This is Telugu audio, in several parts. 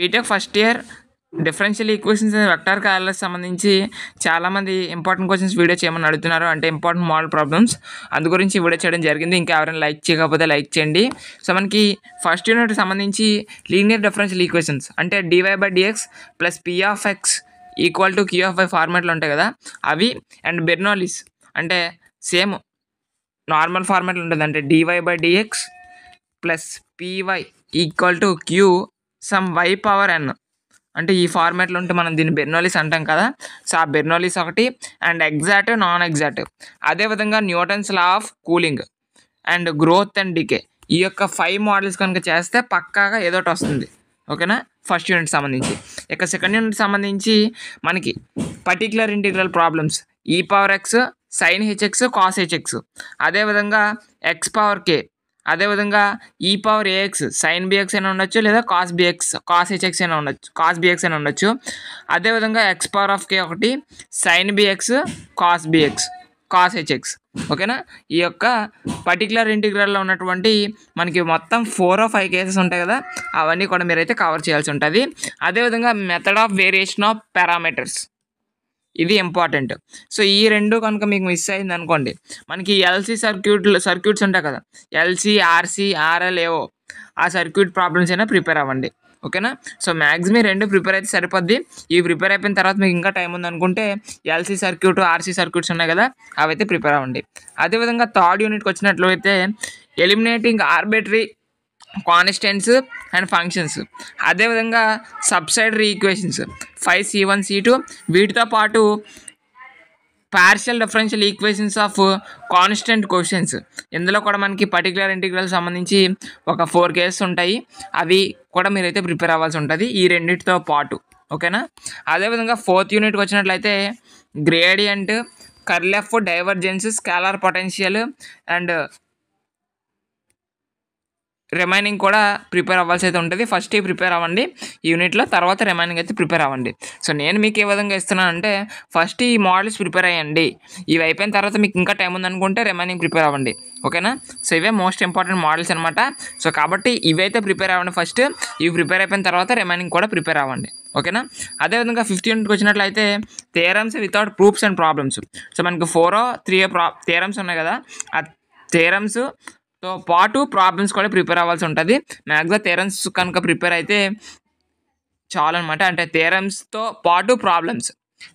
BTech first year differential equations vector కాలాలకు సంబంధించి చాలామంది ఇంపార్టెంట్ క్వశ్చన్స్ వీడియో చేయమని అడుగుతున్నారు అంటే ఇంపార్టెంట్ మోడల్ ప్రాబ్లమ్స్ అందు గురించి వీడియో చేయడం జరిగింది ఇంకా ఎవరైనా లైక్ చేయకపోతే లైక్ చేయండి సో మనకి ఫస్ట్ యూనిట్ సంబంధించి లీనియర్ డిఫరెన్షియల్ ఈక్వేషన్స్ అంటే D Y by D X plus P of X equal to Q of by ఫార్మాట్లు ఉంటాయి కదా అవి అండ్ బెర్నాలిస్ అంటే సేమ్ నార్మల్ ఫార్మాట్లు ఉంటుంది అంటే D Y by D X plus P Y equal to Q some Y power N అంటే ఈ ఫార్మాట్లో ఉంటే మనం దీన్ని బెర్నోలిస్ అంటాం కదా సో ఆ బెర్నోలిస్ ఒకటి అండ్ ఎగ్జాక్ట్ నాన్ ఎగ్జాక్ట్ అదేవిధంగా Newton's law of cooling and growth and decay ఈ యొక్క ఫైవ్ మోడల్స్ కనుక చేస్తే పక్కాగా ఏదోటి వస్తుంది ఓకేనా ఫస్ట్ యూనిట్ సంబంధించి ఇక సెకండ్ యూనిట్ సంబంధించి మనకి పర్టిక్యులర్ ఇంటిగ్రల్ ప్రాబ్లమ్స్ ఈ power X sine H X cos H X అదేవిధంగా ఎక్స్ పవర్ కే అదేవిధంగా ఈ e power A X sine B X అయినా ఉండొచ్చు లేదా కాస్ బిఎక్స్ కాస్ హెచ్ఎక్స్ అయినా ఉండొచ్చు కాస్ బిఎక్స్ అయినా ఉండొచ్చు అదేవిధంగా ఎక్స్ పవర్ ఆఫ్ కే ఒకటి sine B X cos B X cos H X ఓకేనా ఈ యొక్క పర్టికులర్ ఇంటిగ్రల్లో ఉన్నటువంటి మనకి మొత్తం ఫోర్ ఆఫ్ ఫైవ్ కేసెస్ ఉంటాయి కదా అవన్నీ కూడా మీరైతే కవర్ చేయాల్సి ఉంటుంది అదేవిధంగా method of variation of parameters ఇది ఇంపార్టెంట్ సో ఈ రెండు కనుక మీకు మిస్ అయింది అనుకోండి మనకి ఎల్సీ సర్క్యూట్ సర్క్యూట్స్ ఉంటాయి కదా ఎల్సీ ఆర్సీ ఏవో ఆ సర్క్యూట్ ప్రాబ్లమ్స్ అయినా ప్రిపేర్ అవ్వండి ఓకేనా సో మ్యాక్సిమం రెండు ప్రిపేర్ అయితే సరిపోద్ది ఈ ప్రిపేర్ అయిపోయిన తర్వాత మీకు ఇంకా టైం ఉందనుకుంటే ఎల్సీ సర్క్యూట్ ఆర్సీ సర్క్యూట్స్ ఉన్నాయి కదా అవైతే ప్రిపేర్ అవ్వండి అదేవిధంగా థర్డ్ యూనిట్కి వచ్చినట్లయితే eliminating arbitrary constants and functions అదేవిధంగా subsidiary equations five C one C two వీటితో పాటు partial differential equations of constant questions ఇందులో కూడా మనకి పర్టికులర్ ఇంటిగ్రల్ సంబంధించి ఒక ఫోర్ కేసెస్ ఉంటాయి అవి కూడా మీరైతే ప్రిపేర్ అవ్వాల్సి ఉంటుంది ఈ రెండింటితో పాటు ఓకేనా అదేవిధంగా ఫోర్త్ యూనిట్కి వచ్చినట్లయితే gradient curl of divergence scalar potential and remaining కూడా ప్రిపేర్ అవ్వాల్సి అయితే ఉంటుంది ఫస్ట్ ప్రిపేర్ అవ్వండి యూనిట్లో తర్వాత రిమైనింగ్ అయితే ప్రిపేర్ అవ్వండి సో నేను మీకు ఏ విధంగా ఇస్తున్నానంటే ఫస్ట్ ఈ మోడల్స్ ప్రిపేర్ అయ్యండి ఇవి అయిపోయిన తర్వాత మీకు ఇంకా టైం ఉందనుకుంటే రిమైనింగ్ ప్రిపేర్ అవ్వండి ఓకేనా సో ఇవే మోస్ట్ ఇంపార్టెంట్ మోడల్స్ అనమాట సో కాబట్టి ఇవైతే ప్రిపేర్ అవ్వండి ఫస్ట్ ఇవి ప్రిపేర్ అయిపోయిన తర్వాత రిమైనింగ్ కూడా ప్రిపేర్ అవ్వండి ఓకేనా అదేవిధంగా ఫిఫ్త్ యూనిట్కి వచ్చినట్లయితే theorems without proofs and problems so మనకు ఫోరో త్రీ ప్రా థేరమ్స్ ఉన్నాయి కదా ఆ థేరమ్స్ తో పాటు ప్రాబ్లమ్స్ కూడా ప్రిపేర్ అవ్వాల్సి ఉంటుంది మ్యాక్సిమం థెరమ్స్ కనుక ప్రిపేర్ అయితే చాలన్నమాట అంటే థెరమ్స్తో పాటు ప్రాబ్లమ్స్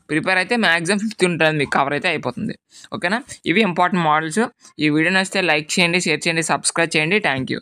ప్రిపేర్ అయితే మ్యాక్సిమం ఫిఫ్త్ ఉంటుంది మీకు కవర్ అయితే అయిపోతుంది ఓకేనా ఇవి ఇంపార్టెంట్ మోడల్స్ ఈ వీడియో నచ్చితే లైక్ చేయండి షేర్ చేయండి సబ్స్క్రైబ్ చేయండి థ్యాంక్ యూ